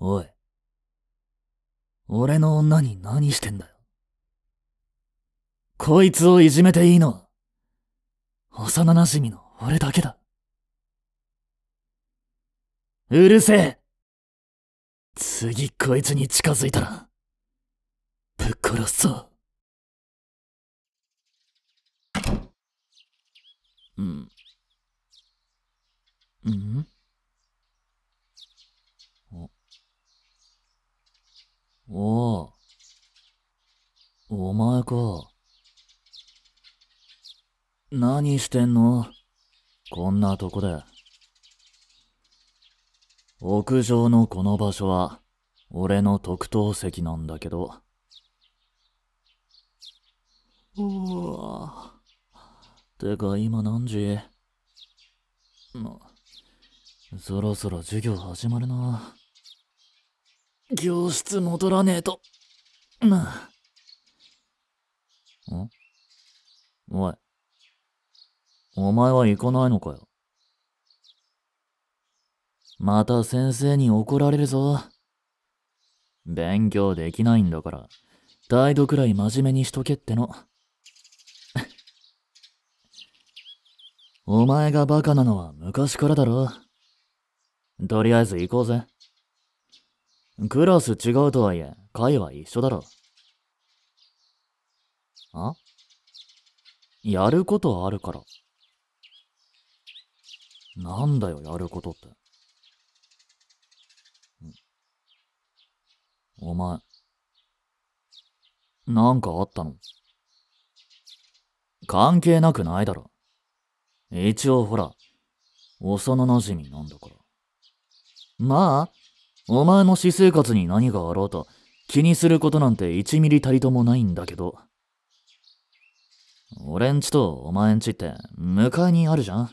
おい。俺の女に何してんだよ。こいつをいじめていいのは、幼馴染の俺だけだ。うるせえ次こいつに近づいたら、ぶっ殺すぞ。うん。うん何してんのこんなとこで。屋上のこの場所は、俺の特等席なんだけど。うわてか今何時そろそろ授業始まるな。教室戻らねえと。なあ。んおい。お前は行かないのかよ。また先生に怒られるぞ。勉強できないんだから、態度くらい真面目にしとけっての。お前がバカなのは昔からだろ。とりあえず行こうぜ。クラス違うとはいえ、会は一緒だろ。あやることあるから。なんだよ、やることって。お前、なんかあったの関係なくないだろ。一応ほら、幼馴染なんだから。まあ、お前の私生活に何があろうと気にすることなんて1ミリたりともないんだけど。俺んちとお前んちって向かいにあるじゃん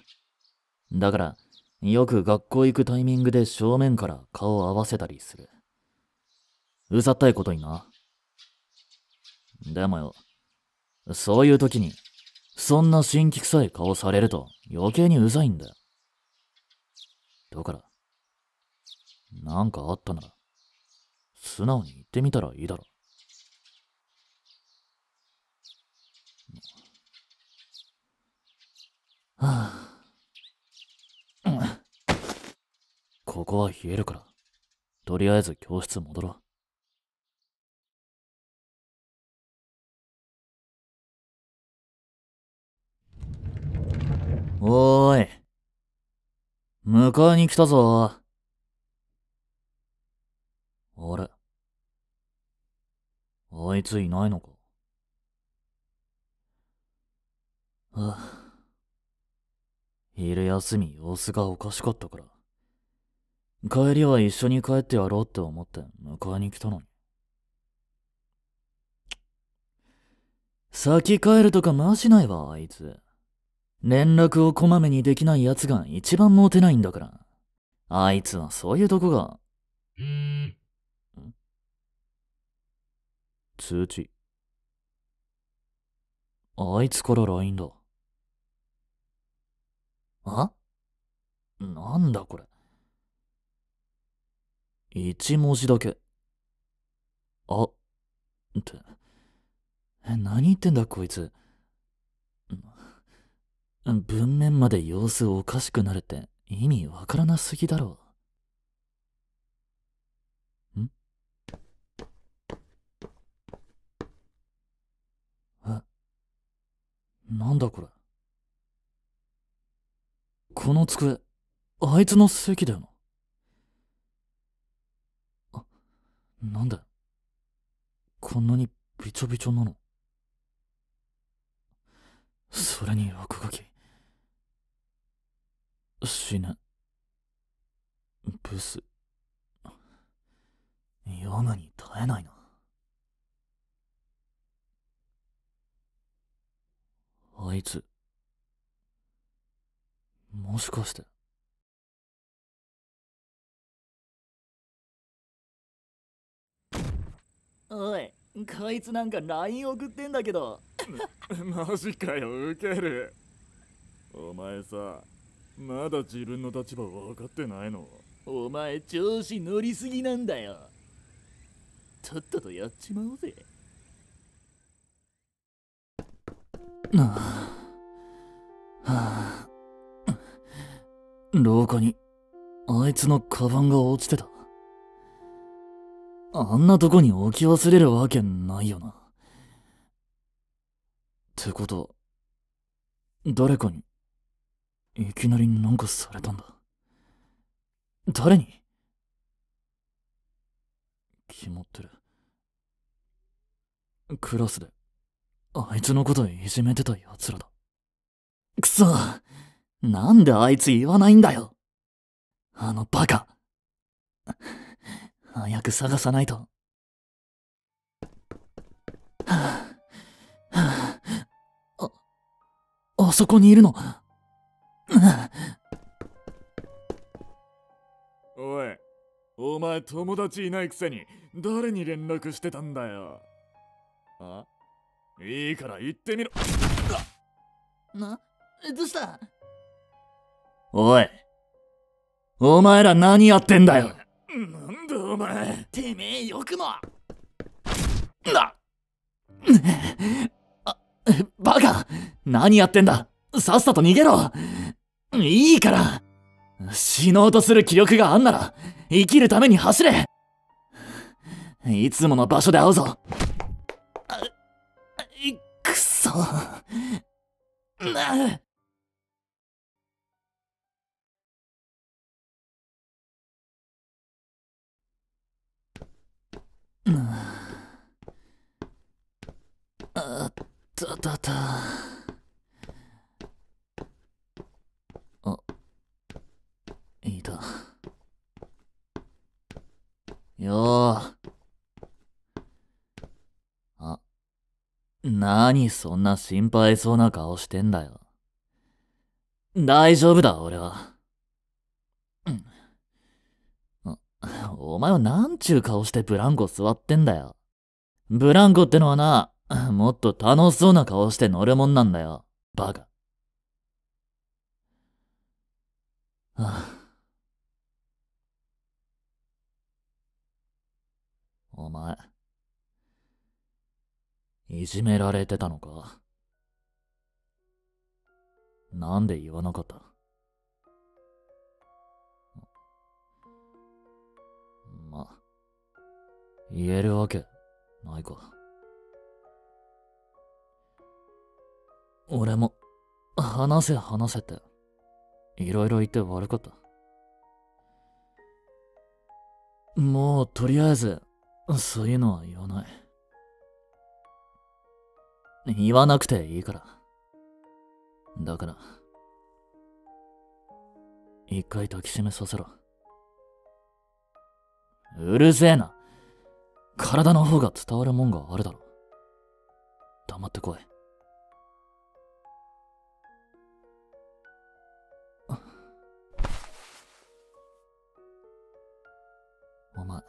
だから、よく学校行くタイミングで正面から顔を合わせたりする。うざったいことにな。でもよ、そういう時に、そんな新規臭い顔されると余計にうざいんだよ。だから、なんかあったなら、素直に言ってみたらいいだろ。はあここは冷えるから。とりあえず教室戻ろう。おーい。迎えに来たぞ。あれあいついないのかあ、昼休み様子がおかしかったから、帰りは一緒に帰ってやろうって思って迎えに来たのに。先帰るとかマジないわ、あいつ。連絡をこまめにできない奴が一番モテないんだから。あいつはそういうとこが。ん通知。あいつから LINE だ。あなんだこれ。一文字だけ。あ、って。え、何言ってんだこいつ。文面まで様子おかしくなるって意味わからなすぎだろう。んえなんだこれこの机あいつの席だよななんだこんなにびちょびちょなのそれに落書き。死ね。ブス。読むに耐えないな。あいつ。もしかして。おいこいつなんか LINE 送ってんだけど マジかよウケるお前さまだ自分の立場分かってないのお前調子乗りすぎなんだよとっととやっちまおうぜなあ、はあ、廊下にあいつのカバンが落ちてたあんなとこに置き忘れるわけないよな。ってこと、誰かに、いきなりなんかされたんだ。誰に決まってる。クラスで、あいつのこといじめてた奴らだ。くそなんであいつ言わないんだよあのバカ早く探さないと。はあ、はあ、あ、あそこにいるの。おい、お前友達いないくせに誰に連絡してたんだよ。あいいから行ってみろ。な、どうしたおい、お前ら何やってんだよ。なんだお前てめえよくもなあバカ何やってんださっさと逃げろいいから死のうとする気力があんなら生きるために走れいつもの場所で会うぞくそなったあ、いた。よあ、なそんな心配そうな顔してんだよ。大丈夫だ、俺は。お前はなんちゅう顔してブランコ座ってんだよ。ブランコってのはな、もっと楽しそうな顔して乗るもんなんだよ、バカ。は お前、いじめられてたのかなんで言わなかったま、言えるわけないか。俺も、話せ話せって、いろいろ言って悪かった。もう、とりあえず、そういうのは言わない。言わなくていいから。だから、一回抱きしめさせろ。うるせえな。体の方が伝わるもんがあるだろ。黙ってこい。お前。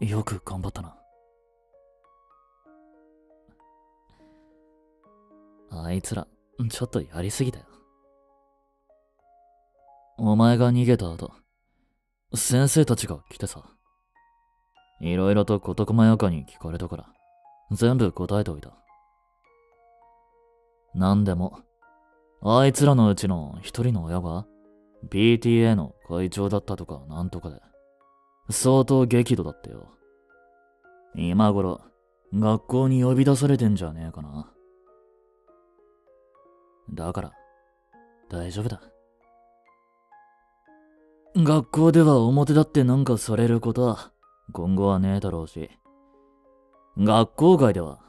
よく頑張ったな。あいつら、ちょっとやりすぎだよ。お前が逃げた後、先生たちが来てさ。いろいろと事細やかに聞かれたから、全部答えておいた。なんでも、あいつらのうちの一人の親が、PTA の会長だったとかなんとかで、相当激怒だったよ。今頃、学校に呼び出されてんじゃねえかな。だから、大丈夫だ。学校では表立ってなんかされることは今後はねえだろうし、学校外では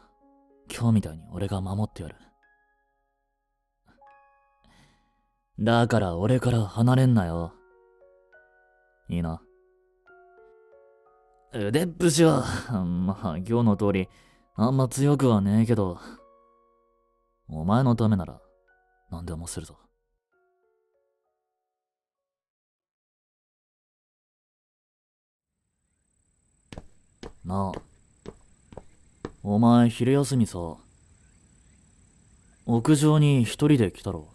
今日みたいに俺が守ってやる。だから俺から離れんなよ。いいな。腕っぷしは、まあ今日の通り、あんま強くはねえけど、お前のためなら、何でもするぞ。なあ、お前昼休みさ、屋上に一人で来たろ。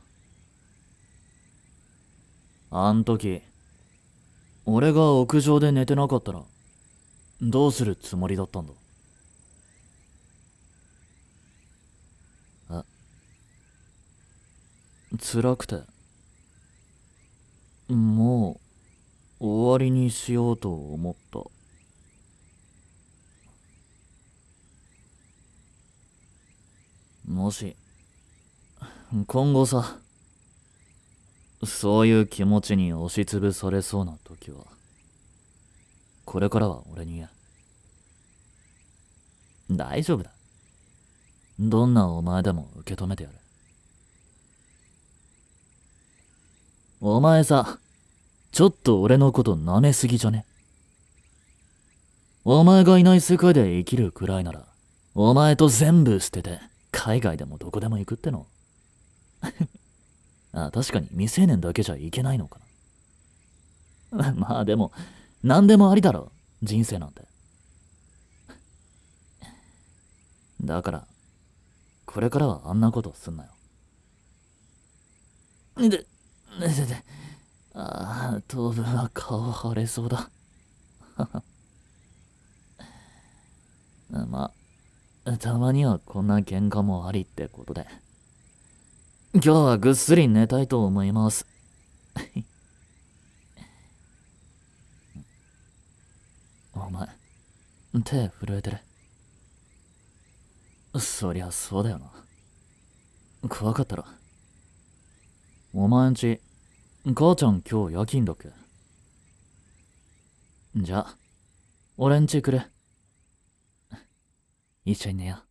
あん時、俺が屋上で寝てなかったら、どうするつもりだったんだあ、辛くて、もう、終わりにしようと思った。もし、今後さ、そういう気持ちに押しつぶされそうな時は、これからは俺に言え。大丈夫だ。どんなお前でも受け止めてやる。お前さ、ちょっと俺のこと舐めすぎじゃねお前がいない世界で生きるくらいなら、お前と全部捨てて、海外でもどこでも行くっての。あ確かに未成年だけじゃいけないのかな。まあでも、何でもありだろ、人生なんて。だから、これからはあんなことすんなよ。で、で、で、で、ああ、当分は顔腫れそうだ。まあ、たまにはこんな喧嘩もありってことで。今日はぐっすり寝たいと思います。お前、手震えてる。そりゃそうだよな。怖かったろ。お前んち、母ちゃん今日夜勤だっけじゃあ、俺んち来る。一緒に寝よう。